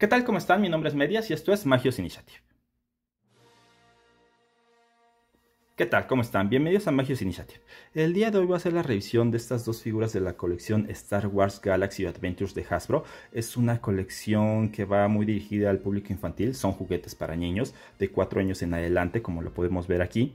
¿Qué tal? ¿Cómo están? Mi nombre es Medias y esto es Magios Initiative. ¿Qué tal? ¿Cómo están? Bienvenidos a Magios Initiative. El día de hoy voy a hacer la revisión de estas dos figuras de la colección Star Wars Galaxy Adventures de Hasbro. Es una colección que va muy dirigida al público infantil, son juguetes para niños de 4 años en adelante, como lo podemos ver aquí.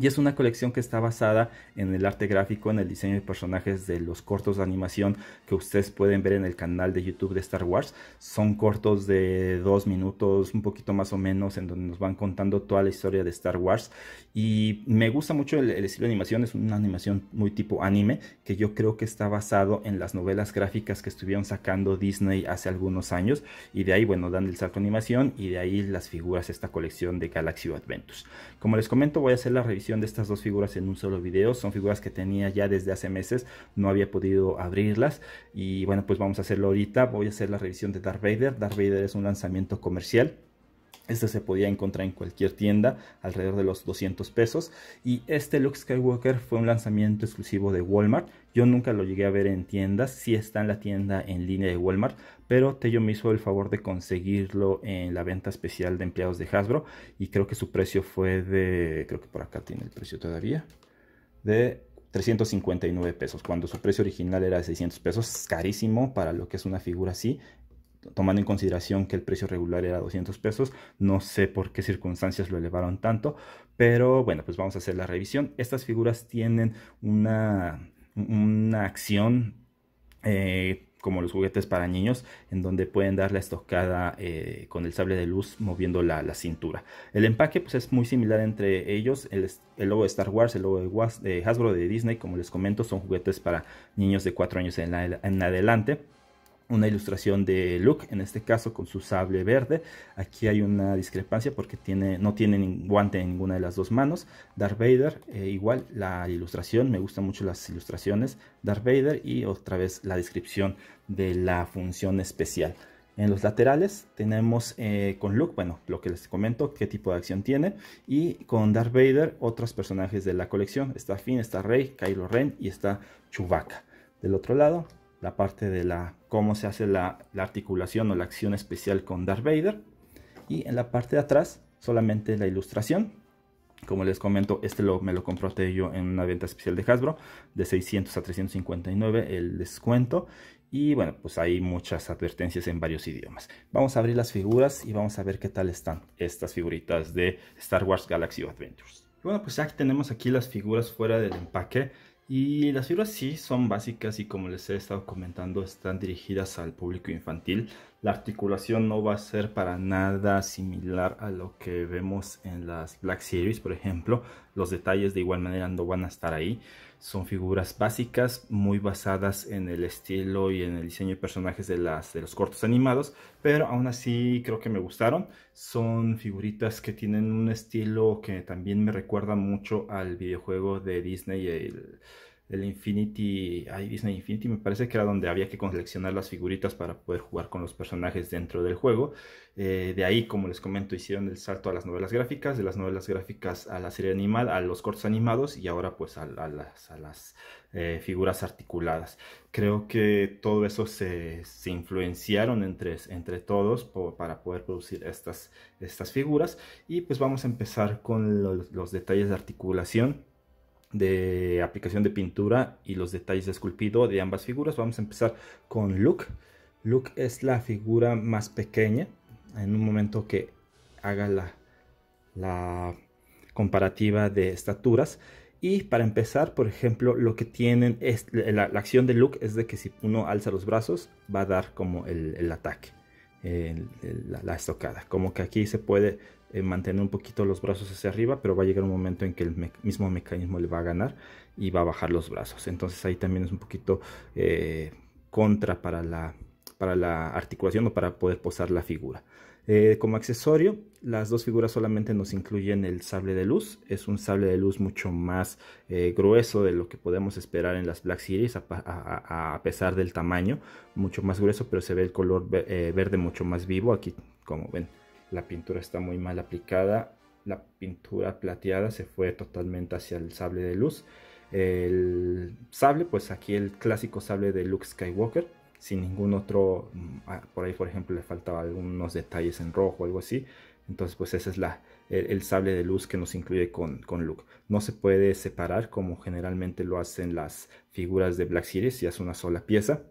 Y es una colección que está basada en el arte gráfico, en el diseño de personajes de los cortos de animación que ustedes pueden ver en el canal de YouTube de Star Wars. Son cortos de dos minutos, un poquito más o menos, en donde nos van contando toda la historia de Star Wars. Y me gusta mucho el, estilo de animación, es una animación muy tipo anime, que yo creo que está basado en las novelas gráficas que estuvieron sacando Disney hace algunos años. Y de ahí, bueno, dan el salto a animación y de ahí las figuras de esta colección de Galaxy Adventures. Como les comento, voy a hacer la revisión de estas dos figuras en un solo video. Son figuras que tenía ya desde hace meses, no había podido abrirlas. Y bueno, pues vamos a hacerlo ahorita. Voy a hacer la revisión de Darth Vader. Darth Vader es un lanzamiento comercial. Este se podía encontrar en cualquier tienda, alrededor de los 200 pesos. Y este Luke Skywalker fue un lanzamiento exclusivo de Walmart. Yo nunca lo llegué a ver en tiendas, sí está en la tienda en línea de Walmart, pero Tello me hizo el favor de conseguirlo en la venta especial de empleados de Hasbro y creo que su precio fue de, creo que por acá tiene el precio todavía, de 359 pesos, cuando su precio original era de 600 pesos, carísimo para lo que es una figura así, tomando en consideración que el precio regular era 200 pesos, no sé por qué circunstancias lo elevaron tanto, pero bueno, pues vamos a hacer la revisión. Estas figuras tienen una una acción eh, como los juguetes para niños, en donde pueden dar la estocada eh, con el sable de luz moviendo la, cintura. El empaque pues, es muy similar entre ellos, el, el logo de Star Wars, el logo de, Hasbro de Disney, como les comento, son juguetes para niños de 4 años en adelante una ilustración de Luke, en este caso con su sable verde. Aquí hay una discrepancia porque tiene, no tiene guante en ninguna de las dos manos. Darth Vader, eh, igual la ilustración, me gustan mucho las ilustraciones. Darth Vader y otra vez la descripción de la función especial. En los laterales tenemos eh, con Luke, bueno, lo que les comento, qué tipo de acción tiene. Y con Darth Vader, otros personajes de la colección. Está Finn, está Rey, Kylo Ren y está Chewbacca. Del otro lado la parte de la, cómo se hace la, articulación o la acción especial con Darth Vader. Y en la parte de atrás solamente la ilustración. Como les comento, este lo, me lo compré yo en una venta especial de Hasbro de 600 a 359 el descuento. Y bueno, pues hay muchas advertencias en varios idiomas. Vamos a abrir las figuras y vamos a ver qué tal están estas figuritas de Star Wars Galaxy Adventures. Bueno, pues ya tenemos aquí las figuras fuera del empaque. Y las figuras sí son básicas y como les he estado comentando están dirigidas al público infantil. La articulación no va a ser para nada similar a lo que vemos en las Black Series, por ejemplo. Los detalles de igual manera no van a estar ahí. Son figuras básicas muy basadas en el estilo y en el diseño de personajes de, las, de los cortos animados, pero aún así creo que me gustaron. Son figuritas que tienen un estilo que también me recuerda mucho al videojuego de Disney, el, el Infinity, ahí Disney Infinity me parece que era donde había que coleccionar las figuritas para poder jugar con los personajes dentro del juego. Eh, de ahí, como les comento, hicieron el salto a las novelas gráficas, de las novelas gráficas a la serie animal, a los cortos animados y ahora pues a, las, a las eh, figuras articuladas. Creo que todo eso se, se influenciaron entre, entre todos para poder producir estas, estas figuras y pues vamos a empezar con los detalles de articulación de aplicación de pintura y los detalles de esculpido de ambas figuras. Vamos a empezar con Luke. Luke es la figura más pequeña. En un momento que haga la, la comparativa de estaturas. Y para empezar, por ejemplo, lo que tienen es la, acción de Luke es de que si uno alza los brazos, va a dar como el, el ataque, el, la, estocada. Como que aquí se puede eh, mantener un poquito los brazos hacia arriba, pero va a llegar un momento en que el mismo mecanismo le va a ganar y va a bajar los brazos. Entonces ahí también es un poquito eh, contra para la, para la articulación o para poder posar la figura. Eh, como accesorio, las dos figuras solamente nos incluyen el sable de luz. Es un sable de luz mucho más grueso de lo que podemos esperar en las Black Series, a, pesar del tamaño. Mucho más grueso, pero se ve el color verde mucho más vivo. Aquí, como ven, la pintura está muy mal aplicada, la pintura plateada se fue totalmente hacia el sable de luz. El sable, pues aquí el clásico sable de Luke Skywalker, sin ningún otro, mm, ah, por ahí por ejemplo le faltaba algunos detalles en rojo o algo así. Entonces pues ese es la, el, sable de luz que nos incluye con, con Luke. No se puede separar como generalmente lo hacen las figuras de Black Series, y es una sola pieza.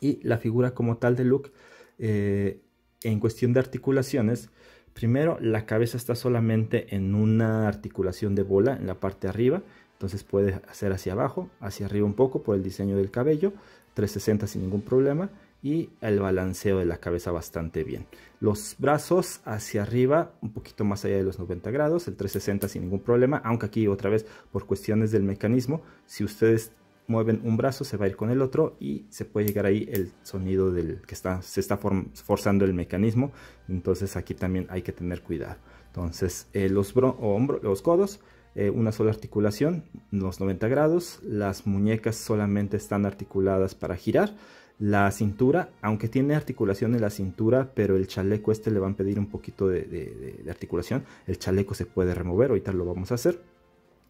Y la figura como tal de Luke eh, en cuestión de articulaciones, primero la cabeza está solamente en una articulación de bola en la parte arriba, entonces puede hacer hacia abajo, hacia arriba un poco por el diseño del cabello, 360 sin ningún problema y el balanceo de la cabeza bastante bien. Los brazos hacia arriba, un poquito más allá de los 90 grados, el 360 sin ningún problema, aunque aquí otra vez por cuestiones del mecanismo, si ustedes mueven un brazo se va a ir con el otro y se puede llegar ahí el sonido del que está, se está forzando el mecanismo. Entonces aquí también hay que tener cuidado. Entonces eh, los, los codos, eh, una sola articulación, los 90 grados. Las muñecas solamente están articuladas para girar. La cintura, aunque tiene articulación en la cintura, pero el chaleco este le van a pedir un poquito de, de articulación. El chaleco se puede remover, ahorita lo vamos a hacer.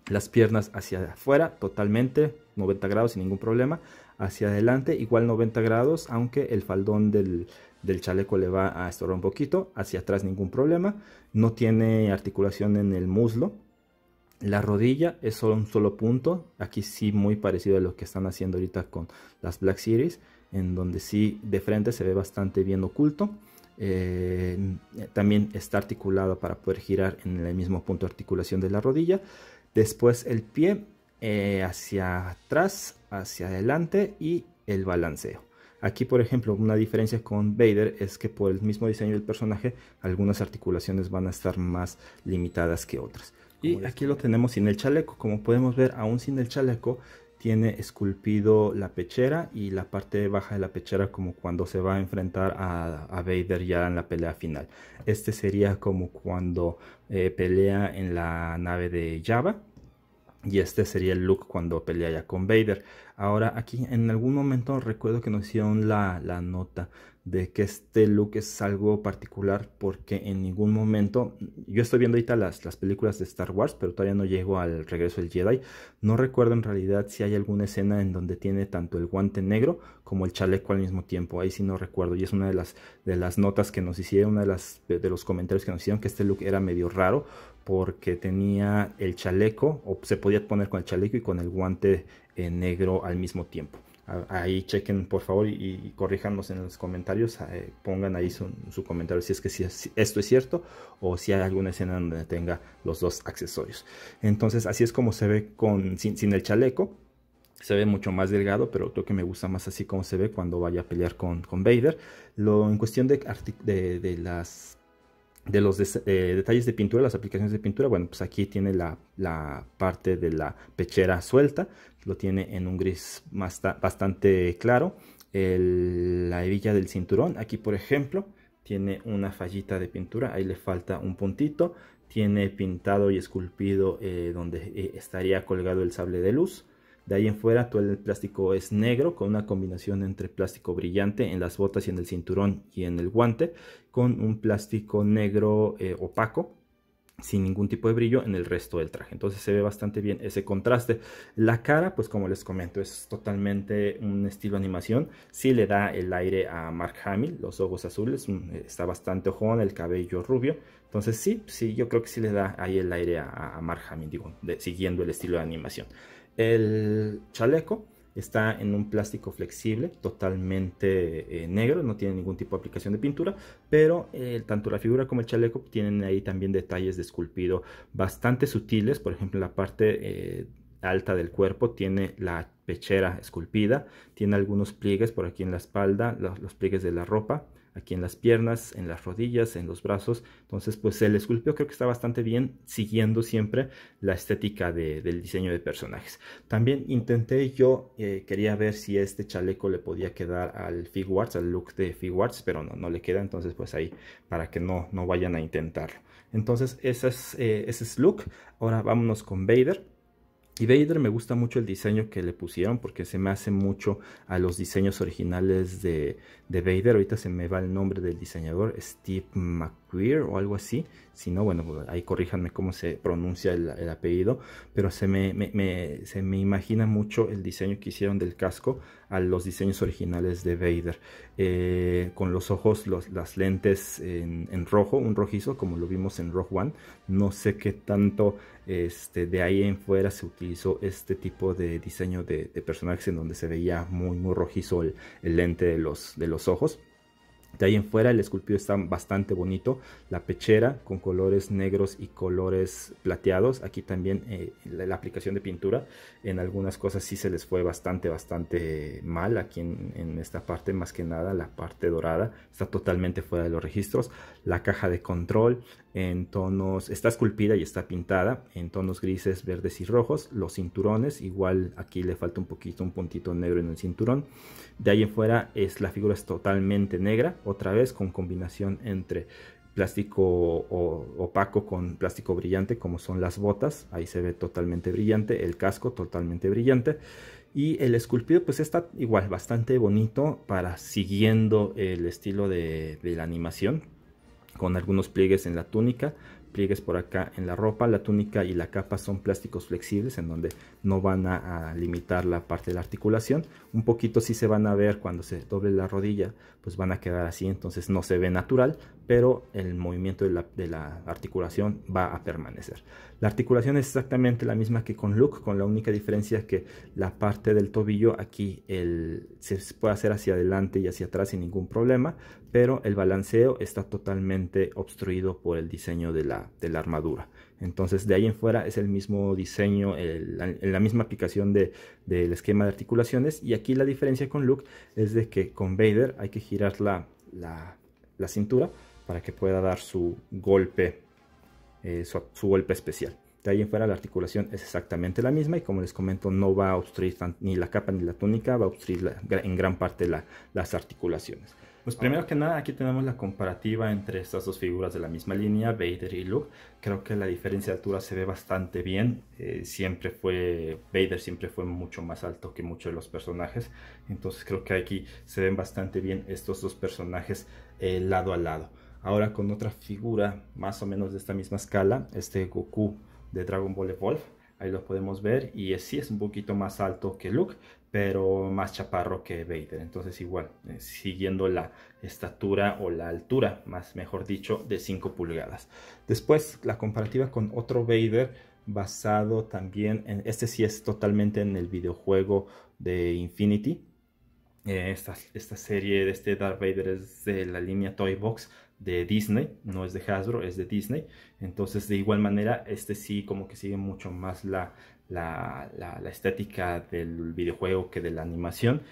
Las piernas hacia afuera totalmente, 90 grados sin ningún problema, hacia adelante, igual 90 grados, aunque el faldón del, chaleco le va a estorbar un poquito, hacia atrás ningún problema, no tiene articulación en el muslo, la rodilla es solo un solo punto, aquí sí muy parecido a lo que están haciendo ahorita con las Black Series, en donde sí de frente se ve bastante bien oculto. Eh, también está articulado para poder girar en el mismo punto de articulación de la rodilla. Después el pie eh, hacia atrás, hacia adelante y el balanceo. Aquí, por ejemplo, una diferencia con Vader es que por el mismo diseño del personaje, algunas articulaciones van a estar más limitadas que otras. Y aquí lo tenemos sin el chaleco. Como podemos ver, aún sin el chaleco, tiene esculpido la pechera y la parte baja de la pechera como cuando se va a enfrentar a, Vader ya en la pelea final. Este sería como cuando eh, pelea en la nave de Java, y este sería el look cuando pelea ya con Vader. Ahora aquí en algún momento recuerdo que nos hicieron la, la nota de que este look es algo particular porque en ningún momento, yo estoy viendo ahorita las, películas de Star Wars, pero todavía no llego al regreso del Jedi, no recuerdo en realidad si hay alguna escena en donde tiene tanto el guante negro como el chaleco al mismo tiempo, ahí sí no recuerdo, y es una de las, de las notas que nos hicieron, una de, las, de los comentarios que nos hicieron que este look era medio raro porque tenía el chaleco, o se podía poner con el chaleco y con el guante eh, negro al mismo tiempo ahí chequen por favor y, y corríjanos en los comentarios, eh, pongan ahí su, comentario si es que esto es cierto o si hay alguna escena donde tenga los dos accesorios. Entonces así es como se ve con, sin, el chaleco. Se ve mucho más delgado, pero creo que me gusta más así como se ve cuando vaya a pelear con, con Vader. Lo, en cuestión de, de las de los eh, detalles de pintura, las aplicaciones de pintura, bueno, pues aquí tiene la, parte de la pechera suelta, lo tiene en un gris más bastante claro. la hebilla del cinturón, aquí por ejemplo, tiene una fallita de pintura, ahí le falta un puntito. Tiene pintado y esculpido eh, donde eh, estaría colgado el sable de luz. De ahí en fuera, todo el plástico es negro con una combinación entre plástico brillante en las botas y en el cinturón y en el guante con un plástico negro eh, opaco sin ningún tipo de brillo en el resto del traje. Entonces se ve bastante bien ese contraste. La cara, pues como les comento, es totalmente un estilo animación. Sí le da el aire a Mark Hamill, los ojos azules, mm, está bastante joven, el cabello rubio. Entonces sí, sí, yo creo que sí le da ahí el aire a, Mark Hamill, digo, siguiendo el estilo de animación. El chaleco está en un plástico flexible, totalmente eh, negro, no tiene ningún tipo de aplicación de pintura, pero eh, tanto la figura como el chaleco tienen ahí también detalles de esculpido bastante sutiles, por ejemplo la parte eh, alta del cuerpo tiene la pechera esculpida, tiene algunos pliegues por aquí en la espalda, los pliegues de la ropa, aquí en las piernas, en las rodillas, en los brazos. Entonces, pues el esculpió creo que está bastante bien, siguiendo siempre la estética del diseño de personajes. También intenté yo, eh, quería ver si este chaleco le podía quedar al Figuarts, al look de Figuarts, pero no, no le queda, entonces pues ahí, para que no, no vayan a intentarlo. Entonces, eh, ese es, ese look. Ahora vámonos con Vader. Y Vader me gusta mucho el diseño que le pusieron porque se me hace mucho a los diseños originales de, de Vader. Ahorita se me va el nombre del diseñador, Steve Queer o algo así. Si no, bueno, pues, ahí corríjanme cómo se pronuncia el, apellido. Pero se me, se me imagina mucho el diseño que hicieron del casco a los diseños originales de Vader. Eh, con los ojos, las lentes en, rojo, un rojizo, como lo vimos en Rogue One. No sé qué tanto este, de ahí en fuera se utilizó este tipo de diseño de, personajes en donde se veía muy, muy rojizo el, el lente de los, de los ojos de ahí en fuera el esculpido está bastante bonito. La pechera con colores negros y colores plateados. Aquí también eh, la, aplicación de pintura. En algunas cosas sí se les fue bastante, bastante mal. Aquí en, esta parte más que nada la parte dorada está totalmente fuera de los registros. La caja de control, en tonos, está esculpida y está pintada en tonos grises, verdes y rojos. Los cinturones, igual aquí le falta un poquito, un puntito negro en el cinturón. De ahí en fuera es, la figura es totalmente negra, otra vez con combinación entre plástico opaco con plástico brillante como son las botas, ahí se ve totalmente brillante, el casco totalmente brillante y el esculpido pues está igual bastante bonito para siguiendo el estilo de la animación con algunos pliegues en la túnica, pliegues por acá en la ropa. La túnica y la capa son plásticos flexibles en donde no van a, limitar la parte de la articulación. Un poquito sí se van a ver cuando se doble la rodilla, pues van a quedar así, entonces no se ve natural, pero el movimiento de la, articulación va a permanecer. La articulación es exactamente la misma que con Luke, con la única diferencia que la parte del tobillo aquí se puede hacer hacia adelante y hacia atrás sin ningún problema, pero el balanceo está totalmente obstruido por el diseño de la, armadura. Entonces de ahí en fuera es el mismo diseño, el, la, misma aplicación del esquema de articulaciones y aquí la diferencia con Luke es de que con Vader hay que girar la cintura para que pueda dar su golpe, eh, su, golpe especial. De ahí en fuera la articulación es exactamente la misma y como les comento no va a obstruir ni la capa ni la túnica, va a obstruir en gran parte las articulaciones. Pues primero que nada, aquí tenemos la comparativa entre estas dos figuras de la misma línea, Vader y Luke. Creo que la diferencia de altura se ve bastante bien. Eh, siempre fue, Vader siempre fue mucho más alto que muchos de los personajes. Entonces creo que aquí se ven bastante bien estos dos personajes eh, lado a lado. Ahora con otra figura más o menos de esta misma escala, este Goku de Dragon Ball Evolve. Ahí lo podemos ver y sí es un poquito más alto que Luke, pero más chaparro que Vader. Entonces igual, eh, siguiendo la estatura o la altura, más mejor dicho, de 5 pulgadas. Después la comparativa con otro Vader basado también en, este sí es totalmente en el videojuego de Infinity, eh, esta, esta, serie de este Darth Vader es de la línea Toy Box de Disney, no es de Hasbro, es de Disney. Entonces, de igual manera, este sí como que sigue mucho más la, la, estética del videojuego que de la animación.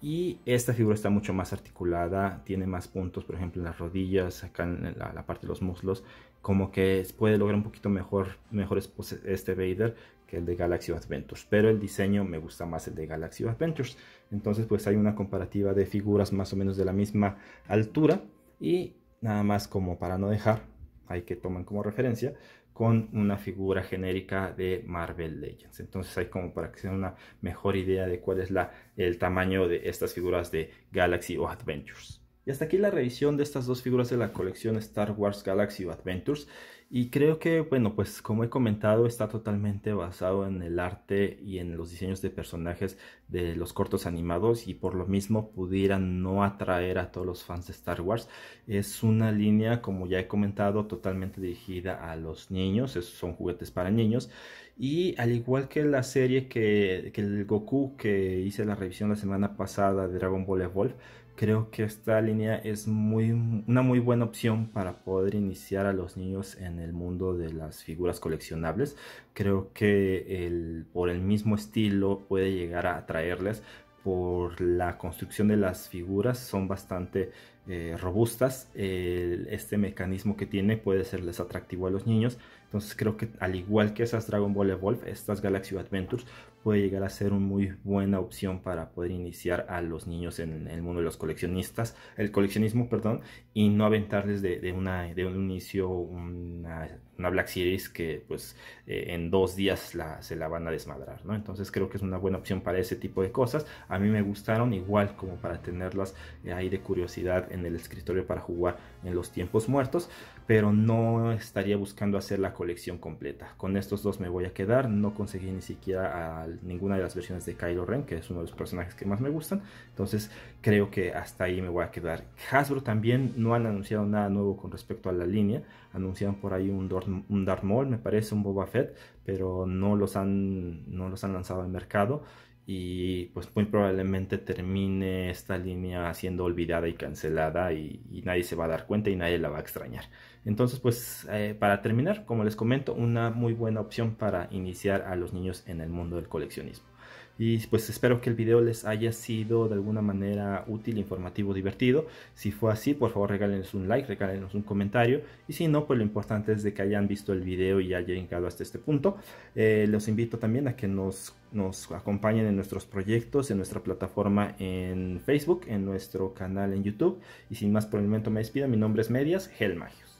Y esta figura está mucho más articulada, tiene más puntos, por ejemplo, en las rodillas, acá en la, parte de los muslos, como que puede lograr un poquito mejor, mejor este Vader que el de Galaxy Adventures. Pero el diseño me gusta más el de Galaxy Adventures. Entonces, pues hay una comparativa de figuras más o menos de la misma altura. Y nada más como para no dejar, hay que tomar como referencia, con una figura genérica de Marvel Legends. Entonces hay como para que sea una mejor idea de cuál es la, el tamaño de estas figuras de Galaxy o Adventures. Y hasta aquí la revisión de estas dos figuras de la colección Star Wars Galaxy o Adventures. Y creo que, bueno, pues como he comentado, está totalmente basado en el arte y en los diseños de personajes de los cortos animados y por lo mismo pudieran no atraer a todos los fans de Star Wars. Es una línea, como ya he comentado, totalmente dirigida a los niños, Esos son juguetes para niños. Y al igual que la serie que, que el Goku que hice la revisión la semana pasada de Dragon Ball Evolve, Creo que esta línea es muy, una muy buena opción para poder iniciar a los niños en el mundo de las figuras coleccionables. Creo que por el mismo estilo puede llegar a atraerles por la construcción de las figuras son bastante eh, robustas este mecanismo que tiene puede serles atractivo a los niños entonces creo que al igual que esas Dragon Ball Evolve estas Galaxy Adventures puede llegar a ser una muy buena opción para poder iniciar a los niños en el mundo de los coleccionistas, el coleccionismo, perdón, y no aventarles de, un inicio una, Black Series que pues eh, en dos días se la van a desmadrar, ¿no? Entonces creo que es una buena opción para ese tipo de cosas. A mí me gustaron igual como para tenerlas eh, ahí de curiosidad en el escritorio para jugar en los tiempos muertos, pero no estaría buscando hacer la colección completa. Con estos dos me voy a quedar, no conseguí ni siquiera al ninguna de las versiones de Kylo Ren, que es uno de los personajes que más me gustan. Entonces creo que hasta ahí me voy a quedar. Hasbro también no han anunciado nada nuevo con respecto a la línea. Anunciaron por ahí un, un Darth Maul, me parece, un Boba Fett, pero no los han, no los han lanzado al mercado y pues muy probablemente termine esta línea siendo olvidada y cancelada y, nadie se va a dar cuenta y nadie la va a extrañar. Entonces, pues eh, para terminar, como les comento, una muy buena opción para iniciar a los niños en el mundo del coleccionismo. Y pues espero que el video les haya sido de alguna manera útil, informativo, divertido. Si fue así, por favor regálenos un like, regálenos un comentario. Y si no, pues lo importante es de que hayan visto el video y hayan llegado hasta este punto. Eh, los invito también a que nos, acompañen en nuestros proyectos, en nuestra plataforma en Facebook, en nuestro canal en YouTube. Y sin más por el momento me despido. Mi nombre es Medias, magios.